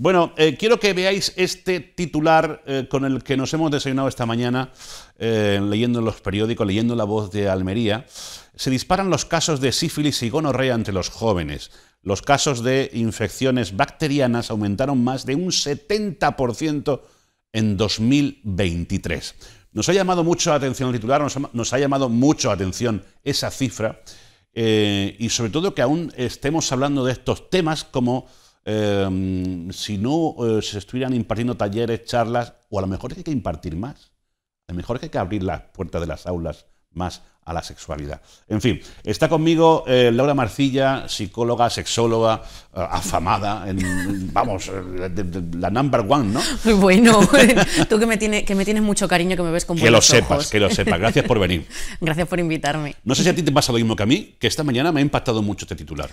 Bueno, eh, quiero que veáis este titular eh, con el que nos hemos desayunado esta mañana, eh, leyendo los periódicos, leyendo la voz de Almería. Se disparan los casos de sífilis y gonorrea entre los jóvenes. Los casos de infecciones bacterianas aumentaron más de un 70% en 2023. Nos ha llamado mucho la atención el titular, nos ha, nos ha llamado mucho la atención esa cifra y sobre todo que aún estemos hablando de estos temas como Em, si no eh, se estuvieran impartiendo talleres, charlas, o a lo mejor hay que impartir más. A lo mejor hay que abrir las puertas de las aulas más a la sexualidad. En fin, está conmigo eh, Laura Marcilla, psicóloga, sexóloga, eh, afamada, en, vamos, la number one, ¿no? Bueno, tú que me, tienes mucho cariño, que me ves con Que lo sepas, que lo sepas. Gracias por venir. Gracias por invitarme. No sé si a ti te pasa lo mismo que a mí, que esta mañana me ha impactado mucho este titular.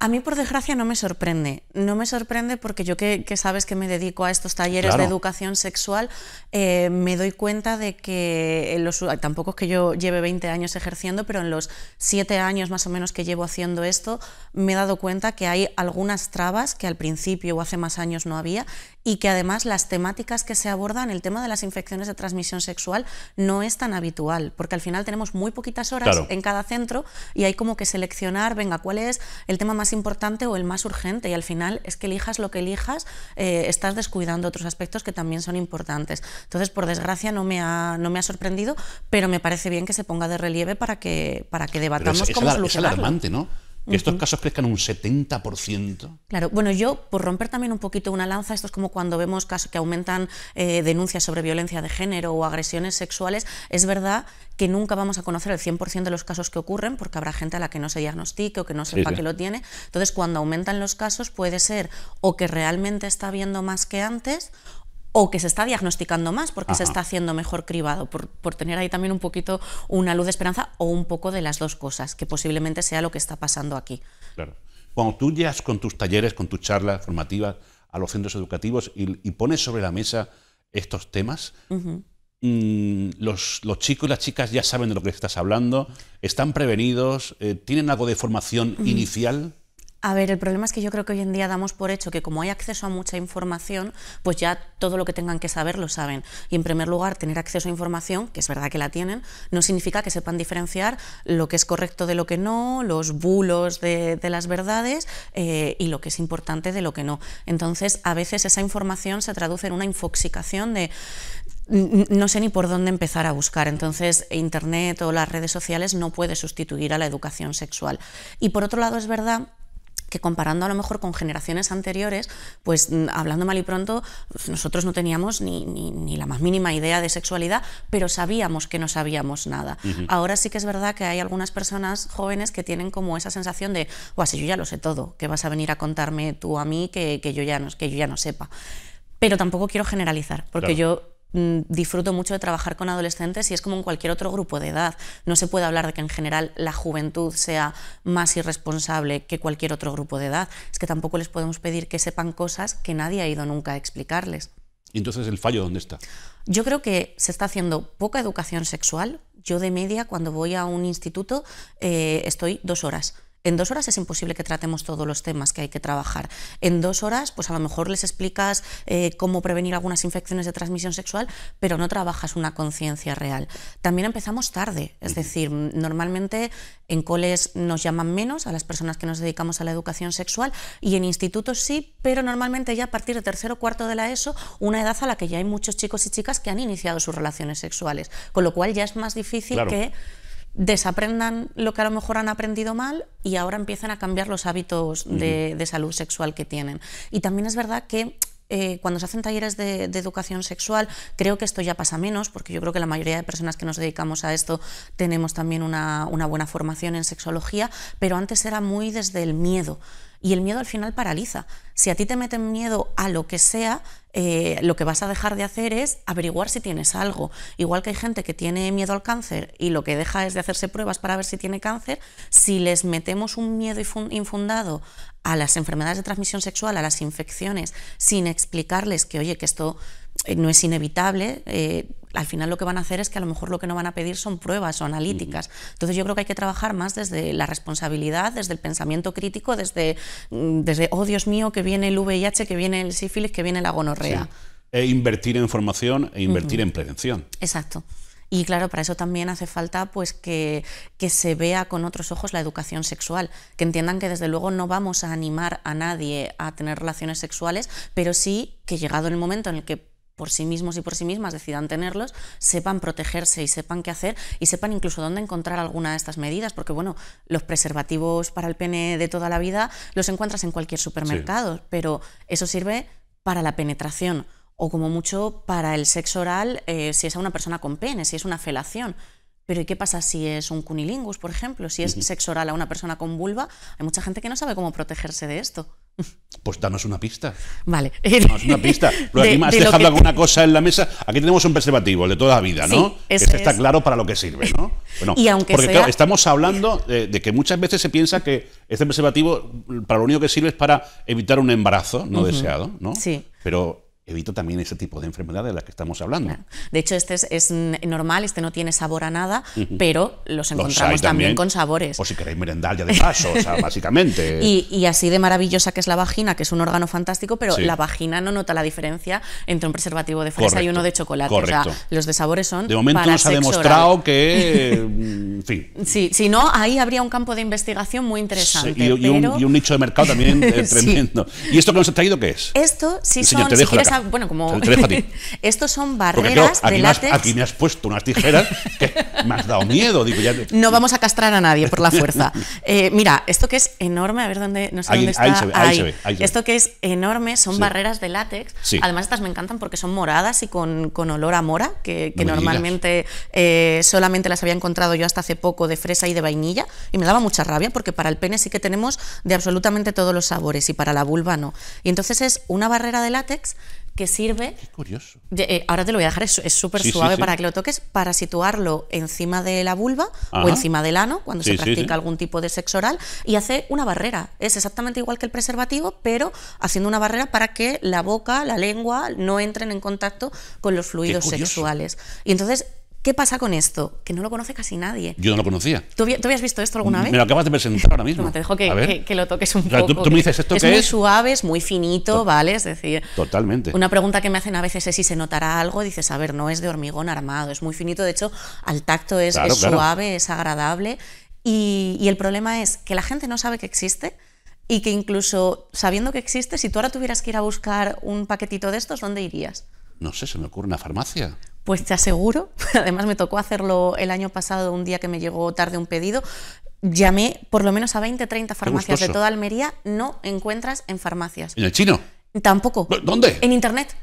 A mí, por desgracia, no me sorprende. No me sorprende porque yo que, sabes que me dedico a estos talleres de educación sexual, eh, me doy cuenta de que en los, ah, tampoco es que yo lleve 20 años ejerciendo, pero en los siete años más o menos que llevo haciendo esto, me he dado cuenta que hay algunas trabas que al principio o hace más años no había y que además las temáticas que se abordan, el tema de las infecciones de transmisión sexual no es tan habitual, porque al final tenemos muy poquitas horas en cada centro y hay como que seleccionar, venga, cuál es el tema más importante o el más urgente y al final es que elijas lo que elijas, eh, estás descuidando otros aspectos que también son importantes. Entonces, por desgracia, no me ha, no me ha sorprendido, pero me parece bien que se ponga de relieve para que, para que debatamos es, cómo solucionarlo. Es alarmante, ¿no? que estos casos crezcan un 70%. Claro, bueno, yo, por romper también un poquito una lanza, esto es como cuando vemos casos que aumentan eh, denuncias sobre violencia de género o agresiones sexuales, es verdad que nunca vamos a conocer el 100% de los casos que ocurren porque habrá gente a la que no se diagnostique o que no sepa que lo tiene. Entonces, cuando aumentan los casos, puede ser o que realmente está viendo más que antes o que se está diagnosticando más porque se está haciendo mejor cribado, por, tener ahí también un poquito una luz de esperanza o un poco de las dos cosas, que posiblemente sea lo que está pasando aquí. Claro. Cuando tú llegas con tus talleres, con tus charlas formativas a los centros educativos y, pones sobre la mesa estos temas, mm, los, chicos y las chicas ya saben de lo que estás hablando, están prevenidos, eh, tienen algo de formación inicial. A ver, el problema es que yo creo que hoy en día damos por hecho que como hay acceso a mucha información, pues ya todo lo que tengan que saber lo saben. Y en primer lugar, tener acceso a información, que es verdad que la tienen, no significa que sepan diferenciar lo que es correcto de lo que no, los bulos de, las verdades eh, y lo que es importante de lo que no. Entonces, a veces esa información se traduce en una infoxicación de no sé ni por dónde empezar a buscar. Entonces, Internet o las redes sociales no puede sustituir a la educación sexual. Y por otro lado, es verdad que comparando a lo mejor con generaciones anteriores, pues mm, hablando mal y pronto, nosotros no teníamos ni, la más mínima idea de sexualidad, pero sabíamos que no sabíamos nada. Ahora sí que es verdad que hay algunas personas jóvenes que tienen como esa sensación de, guau, si yo ya lo sé todo, que vas a venir a contarme tú a mí que, yo, ya no, que yo ya no sepa. Pero tampoco quiero generalizar, porque yo Mm, disfruto mucho de trabajar con adolescentes y es como en cualquier otro grupo de edad. No se puede hablar de que en general la juventud sea más irresponsable que cualquier otro grupo de edad. Es que tampoco les podemos pedir que sepan cosas que nadie ha ido nunca a explicarles. entonces el fallo dónde está? Yo creo que se está haciendo poca educación sexual. Yo de media cuando voy a un instituto eh, estoy dos horas en dos horas es imposible que tratemos todos los temas que hay que trabajar. En dos horas, pues a lo mejor les explicas eh, cómo prevenir algunas infecciones de transmisión sexual, pero no trabajas una conciencia real. También empezamos tarde, es decir, normalmente en coles nos llaman menos a las personas que nos dedicamos a la educación sexual y en institutos sí, pero normalmente ya a partir de tercero o cuarto de la ESO, una edad a la que ya hay muchos chicos y chicas que han iniciado sus relaciones sexuales, con lo cual ya es más difícil que desaprendan lo que a lo mejor han aprendido mal y ahora empiezan a cambiar los hábitos de, salud sexual que tienen. Y también es verdad que eh, cuando se hacen talleres de, educación sexual, creo que esto ya pasa menos, porque yo creo que la mayoría de personas que nos dedicamos a esto tenemos también una, una buena formación en sexología, pero antes era muy desde el miedo. Y el miedo al final paraliza. Si a ti te meten miedo a lo que sea, eh, lo que vas a dejar de hacer es averiguar si tienes algo. Igual que hay gente que tiene miedo al cáncer y lo que deja es de hacerse pruebas para ver si tiene cáncer, si les metemos un miedo infundado a las enfermedades de transmisión sexual, a las infecciones, sin explicarles que, oye, que esto eh, no es inevitable. Eh, al final lo que van a hacer es que a lo mejor lo que no van a pedir son pruebas o analíticas. Entonces yo creo que hay que trabajar más desde la responsabilidad, desde el pensamiento crítico, desde, mm, desde oh Dios mío, que viene el VIH, que viene el sífilis, que viene la gonorrea. E invertir en formación e invertir en prevención. Exacto. Y claro, para eso también hace falta pues que, que, se vea con otros ojos la educación sexual, que entiendan que desde luego no vamos a animar a nadie a tener relaciones sexuales, pero sí que llegado el momento en el que por sí mismos y por sí mismas decidan tenerlos, sepan protegerse y sepan qué hacer y sepan incluso dónde encontrar alguna de estas medidas, porque bueno, los preservativos para el pene de toda la vida los encuentras en cualquier supermercado, pero eso sirve para la penetración o como mucho para el sexo oral eh, si es a una persona con pene, si es una felación. Pero ¿y qué pasa si es un cunilingus, por ejemplo? Si es sexo oral a una persona con vulva, hay mucha gente que no sabe cómo protegerse de esto. Pues danos una pista. Vale. Danos una pista. lo aquí alguna cosa en la mesa. Aquí tenemos un preservativo, de toda la vida, ¿no? Este está claro para lo que sirve, ¿no? y porque estamos hablando de, que muchas veces se piensa que este preservativo para lo único que sirve es para evitar un embarazo no deseado, ¿no? Sí. Pero evito también ese tipo de enfermedad de la que estamos hablando. De hecho, este es, normal, este no tiene sabor a nada, pero los encontramos también, con sabores. O si queréis merendar ya de paso, o sea, básicamente. Y, así de maravillosa que es la vagina, que es un órgano fantástico, pero la vagina no nota la diferencia entre un preservativo de fresa y uno de chocolate. O sea, los de sabores son. De momento nos ha demostrado que. En mm, Sí, si no, ahí habría un campo de investigación muy interesante. y, un, nicho de mercado también eh, tremendo. ¿Y esto que nos ha traído qué es? Esto, sí son, bueno, como... Estos son barreras de látex. aquí me has puesto unas tijeras que me has dado miedo. No vamos a castrar a nadie por la fuerza. Eh, mira, esto que es enorme, a ver dónde, está. Esto que es enorme son barreras de látex. Además estas me encantan porque son moradas y con, olor a mora, que, normalmente eh, solamente las había encontrado yo hasta hace poco de fresa y de vainilla. Y me daba mucha rabia porque para el pene sí que tenemos de absolutamente todos los sabores y para la vulva no. Y entonces es una barrera de látex que sirve. curioso. Eh, ahora te lo voy a dejar, es súper suave para que lo toques, para situarlo encima de la vulva o encima del ano, cuando se practica algún tipo de sexo oral, y hace una barrera. Es exactamente igual que el preservativo, pero haciendo una barrera para que la boca, la lengua, no entren en contacto con los fluidos sexuales. Y entonces ¿Qué pasa con esto? Que no lo conoce casi nadie. Yo no lo conocía. ¿Tú, habías visto esto alguna vez? Me lo acabas de presentar ahora mismo. te dejo que, lo toques un poco. Tú, me dices esto es Es muy suave, es muy finito, ¿vale? Es decir. Totalmente. Una pregunta que me hacen a veces es si se notará algo. Dices, a ver, no es de hormigón armado, es muy finito. De hecho, al tacto es, suave, es agradable. Y, y el problema es que la gente no sabe que existe y que incluso sabiendo que existe, si tú ahora tuvieras que ir a buscar un paquetito de estos, ¿dónde irías? No sé, se me ocurre una farmacia. Pues te aseguro, además me tocó hacerlo el año pasado, un día que me llegó tarde un pedido, llamé por lo menos a 20, 30 farmacias de toda Almería, no encuentras en farmacias. ¿En el chino? Tampoco. ¿Dónde? En internet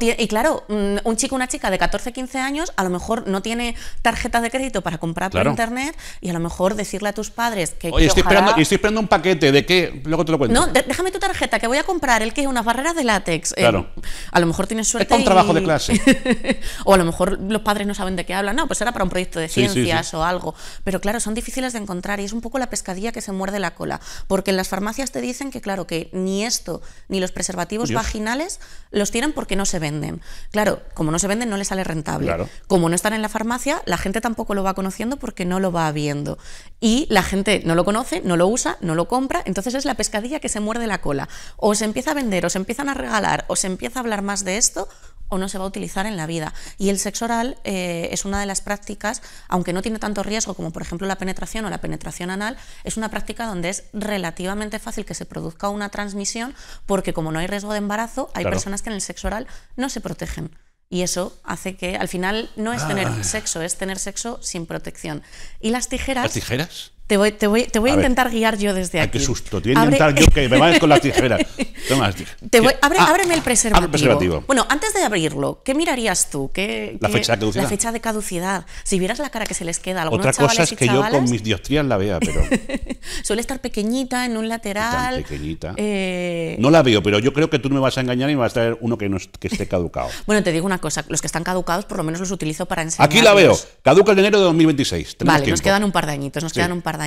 y claro, mm, un chico, una chica de 14, 15 años, a lo mejor no tiene tarjeta de crédito para comprar por internet y a lo mejor decirle a tus padres que. Oye, que estoy, esperando, estoy un paquete de qué, luego te lo cuento. No, déjame tu tarjeta que voy a comprar, el que es unas barreras de látex. Eh, claro. a lo mejor tienes suerte. Es un trabajo de clase. o a lo mejor los padres no saben de qué hablan. No, pues era para un proyecto de ciencias o algo. Pero claro, son difíciles de encontrar y es un poco la pescadilla que se muerde la cola. Porque en las farmacias te dicen que, claro, que ni esto ni los preservativos vaginales los tienen porque no se venden. Claro, como no se venden no les sale rentable. Como no están en la farmacia, la gente tampoco lo va conociendo porque no lo va viendo. Y la gente no lo conoce, no lo usa, no lo compra, entonces es la pescadilla que se muerde la cola. O se empieza a vender, o se empiezan a regalar, o se empieza a hablar más de esto, o no se va a utilizar en la vida. Y el sexo oral eh, es una de las prácticas, aunque no tiene tanto riesgo como por ejemplo la penetración o la penetración anal, es una práctica donde es relativamente fácil que se produzca una transmisión porque como no hay riesgo de embarazo, hay personas que en el sexo oral no se protegen. Y eso hace que al final no es tener ah. sexo, es tener sexo sin protección. Y las tijeras... ¿Las tijeras? Te voy, a, intentar guiar yo desde Ay, Qué susto, te voy a intentar yo que me vayas con las tijeras. Toma, ah, ábreme el preservativo. Bueno, antes de abrirlo, ¿qué mirarías tú? ¿Qué, la fecha de caducidad. Si vieras la cara que se les queda a algunos Otra cosa es que yo con mis diostrías la vea, pero. Suele estar pequeñita en un lateral. Eh, no la veo, pero yo creo que tú me vas a engañar y me vas a traer uno que, no, esté caducado. bueno, te digo una cosa, los que están caducados por lo menos los utilizo para enseñar. Aquí la veo, caduca el enero de 2026. Vale, nos quedan un par de añitos, nos quedan un par de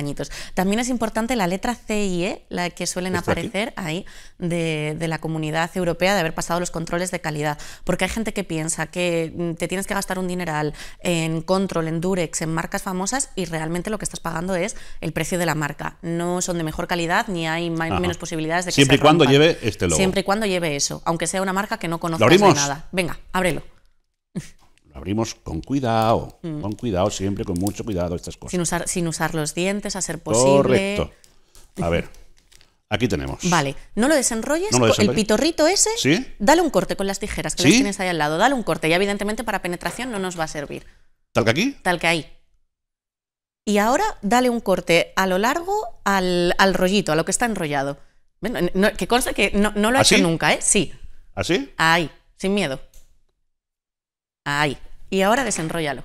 también es importante la letra C y E, la que suelen aparecer ahí de, la comunidad europea de haber pasado los controles de calidad, porque hay gente que piensa que mm, te tienes que gastar un dineral en control, en durex, en marcas famosas y realmente lo que estás pagando es el precio de la marca. No son de mejor calidad ni hay menos posibilidades de que Siempre y cuando lleve este logo. Siempre y cuando lleve eso, aunque sea una marca que no conozcas de nada. Venga, ábrelo abrimos con cuidado, mm. con cuidado, siempre con mucho cuidado estas cosas. Sin usar, sin usar los dientes, a ser posible. Correcto. A ver, aquí tenemos. Vale, no lo desenrolles, el pitorrito ese, dale un corte con las tijeras que tienes ahí al lado, dale un corte, y evidentemente para penetración no nos va a servir. ¿Tal que aquí? Tal que ahí. Y ahora dale un corte a lo largo al, rollito, a lo que está enrollado. Bueno, que conste que no, lo ha ¿Ah, hecho nunca, ¿eh? Sí. ¿Así? ¿Ah, ahí, sin miedo. Ahí. Y ahora desenrollalo.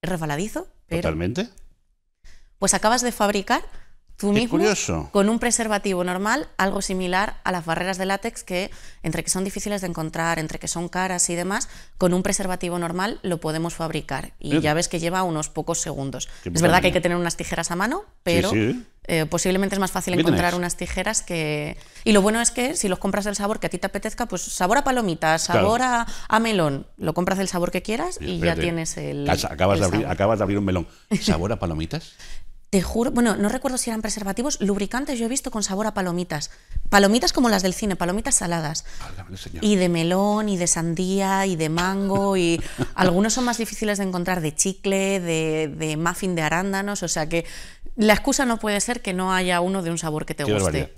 ¿Es resbaladizo? Totalmente. Pues acabas de fabricar curioso. con un preservativo normal, algo similar a las barreras de látex que entre que son difíciles de encontrar, entre que son caras y demás, con un preservativo normal lo podemos fabricar y ya ves que lleva unos pocos segundos. es verdad que hay que tener unas tijeras a mano, pero eh, posiblemente es más fácil encontrar unas tijeras que... Y lo bueno es que si los compras del sabor que a ti te apetezca, pues sabor a palomitas, sabor a, melón, lo compras del sabor que quieras y, ya tienes el... acabas de abrir un melón. ¿Sabor a palomitas? te juro, bueno, no recuerdo si eran preservativos, lubricantes yo he visto con sabor a palomitas. Palomitas como las del cine, palomitas saladas. y de melón, y de sandía, y de mango, y algunos son más difíciles de encontrar, de chicle, de, muffin de arándanos, o sea que la excusa no puede ser que no haya uno de un sabor que te guste.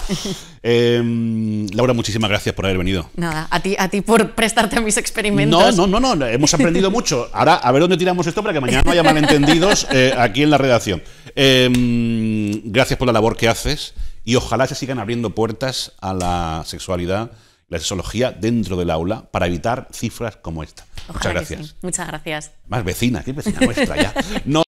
Em, Laura, muchísimas gracias por haber venido. Nada, a ti, a ti por prestarte a mis experimentos. No, no, no, hemos aprendido mucho. Ahora, a ver dónde tiramos esto para que mañana no haya malentendidos eh, aquí en la redacción. Eh, Em, gracias por la labor que haces y ojalá se sigan abriendo puertas a la sexualidad, la sexología dentro del aula para evitar cifras como esta. Muchas gracias. Muchas gracias. Más vecina, qué vecina nuestra ya. No